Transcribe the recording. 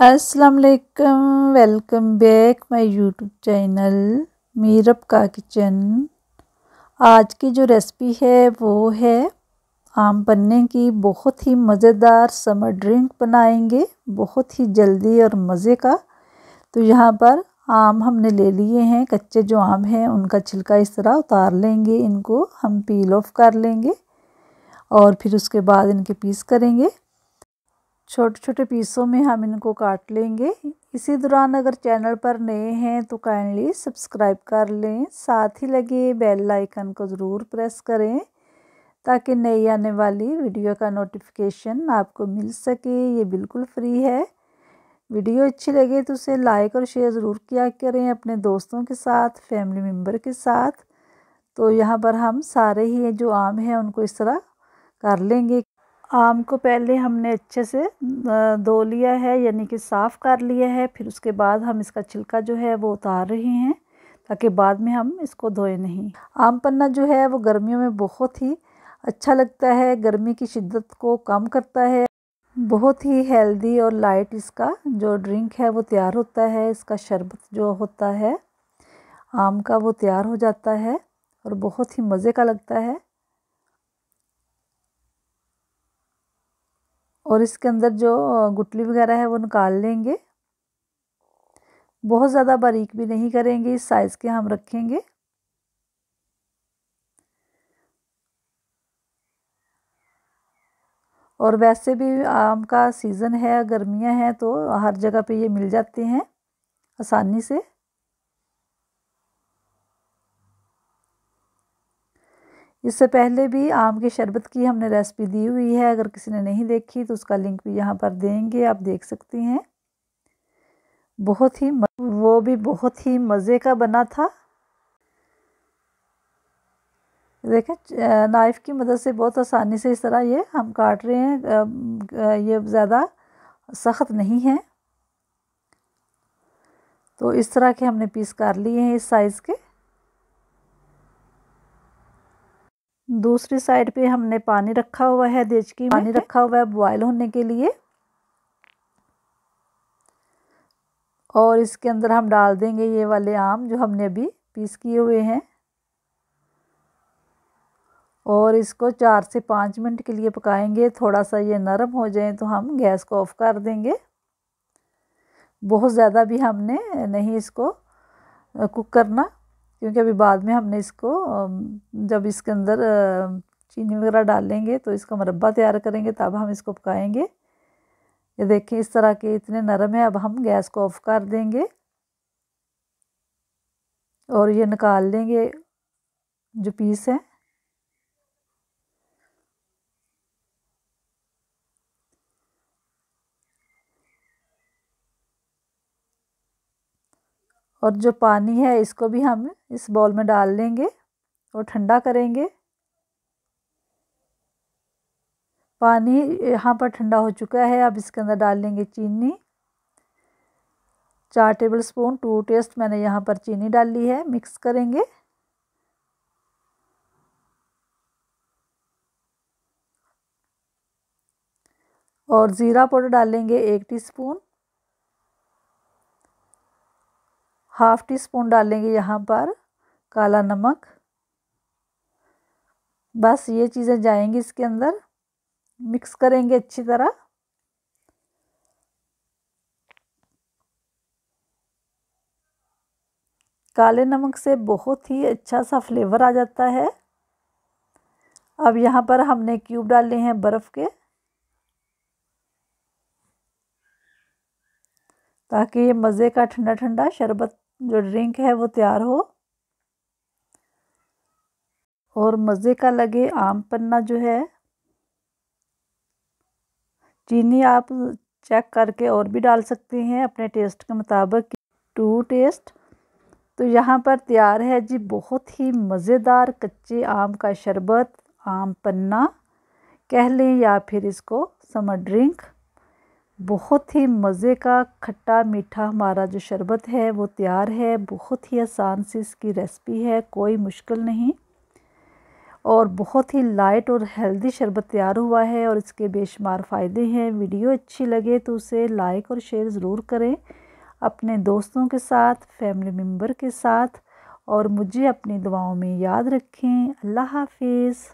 अस्सलाम वालेकुम welcome back my YouTube channel Meerab का किचन आज की जो रेसिपी है वो है आम पन्ने की बहुत ही मज़ेदार समर ड्रिंक बनाएंगे बहुत ही जल्दी और मज़े का तो यहाँ पर आम हमने ले लिए हैं कच्चे जो आम हैं उनका छिलका इस तरह उतार लेंगे इनको हम पील ऑफ कर लेंगे और फिर उसके बाद इनके पीस करेंगे छोटे छोटे पीसों में हम इनको काट लेंगे इसी दौरान अगर चैनल पर नए हैं तो काइंडली सब्सक्राइब कर लें साथ ही लगे बेल आइकन को ज़रूर प्रेस करें ताकि नई आने वाली वीडियो का नोटिफिकेशन आपको मिल सके ये बिल्कुल फ्री है वीडियो अच्छी लगे तो उसे लाइक और शेयर ज़रूर किया करें अपने दोस्तों के साथ फैमिली मेम्बर के साथ तो यहाँ पर हम सारे ही जो आम हैं उनको इस तरह कर लेंगे आम को पहले हमने अच्छे से धो लिया है यानी कि साफ़ कर लिया है फिर उसके बाद हम इसका छिलका जो है वो उतार रहे हैं ताकि बाद में हम इसको धोए नहीं आम पन्ना जो है वो गर्मियों में बहुत ही अच्छा लगता है गर्मी की शिद्दत को कम करता है बहुत ही हेल्दी और लाइट इसका जो ड्रिंक है वो तैयार होता है इसका शरबत जो होता है आम का वो तैयार हो जाता है और बहुत ही मज़े का लगता है और इसके अंदर जो गुटली वगैरह है वो निकाल लेंगे बहुत ज़्यादा बारीक भी नहीं करेंगे इस साइज़ के हम रखेंगे और वैसे भी आम का सीज़न है गर्मियां हैं तो हर जगह पे ये मिल जाते हैं आसानी से इससे पहले भी आम के शरबत की हमने रेसिपी दी हुई है अगर किसी ने नहीं देखी तो उसका लिंक भी यहाँ पर देंगे आप देख सकती हैं बहुत ही वो भी बहुत ही मज़े का बना था देखें नाइफ़ की मदद से बहुत आसानी से इस तरह ये हम काट रहे हैं ये ज़्यादा सख्त नहीं है तो इस तरह के हमने पीस कर लिए हैं इस साइज़ के दूसरी साइड पे हमने पानी रखा हुआ है देचकी पानी रखा हुआ है बॉयल होने के लिए और इसके अंदर हम डाल देंगे ये वाले आम जो हमने अभी पीस किए हुए हैं और इसको चार से पाँच मिनट के लिए पकाएंगे थोड़ा सा ये नरम हो जाए तो हम गैस को ऑफ़ कर देंगे बहुत ज़्यादा भी हमने नहीं इसको कुक करना क्योंकि अभी बाद में हमने इसको जब इसके अंदर चीनी वगैरह डालेंगे तो इसका मुरबा तैयार करेंगे तब हम इसको पकाएंगे ये देखें इस तरह के इतने नरम है अब हम गैस को ऑफ कर देंगे और ये निकाल लेंगे जो पीस है और जो पानी है इसको भी हम इस बॉल में डाल लेंगे और ठंडा करेंगे पानी यहाँ पर ठंडा हो चुका है अब इसके अंदर डाल लेंगे चीनी चार टेबल स्पून टू टेस्ट मैंने यहाँ पर चीनी डाली है मिक्स करेंगे और ज़ीरा पाउडर डालेंगे एक टीस्पून हाफ टी स्पून डालेंगे यहाँ पर काला नमक बस ये चीज़ें जाएंगी इसके अंदर मिक्स करेंगे अच्छी तरह काले नमक से बहुत ही अच्छा सा फ्लेवर आ जाता है अब यहाँ पर हमने क्यूब डाले हैं बर्फ़ के ताकि ये मज़े का ठंडा ठंडा शरबत जो ड्रिंक है वो तैयार हो और मज़े का लगे आम पन्ना जो है चीनी आप चेक करके और भी डाल सकते हैं अपने टेस्ट के मुताबिक टू टेस्ट तो यहाँ पर तैयार है जी बहुत ही मज़ेदार कच्चे आम का शरबत आम पन्ना कह लें या फिर इसको समर ड्रिंक बहुत ही मज़े का खट्टा मीठा हमारा जो शरबत है वो तैयार है बहुत ही आसान सी इसकी रेसिपी है कोई मुश्किल नहीं और बहुत ही लाइट और हेल्दी शरबत तैयार हुआ है और इसके बेशुमार फ़ायदे हैं वीडियो अच्छी लगे तो उसे लाइक और शेयर ज़रूर करें अपने दोस्तों के साथ फैमिली मेम्बर के साथ और मुझे अपनी दुआओं में याद रखें अल्लाह हाफिज़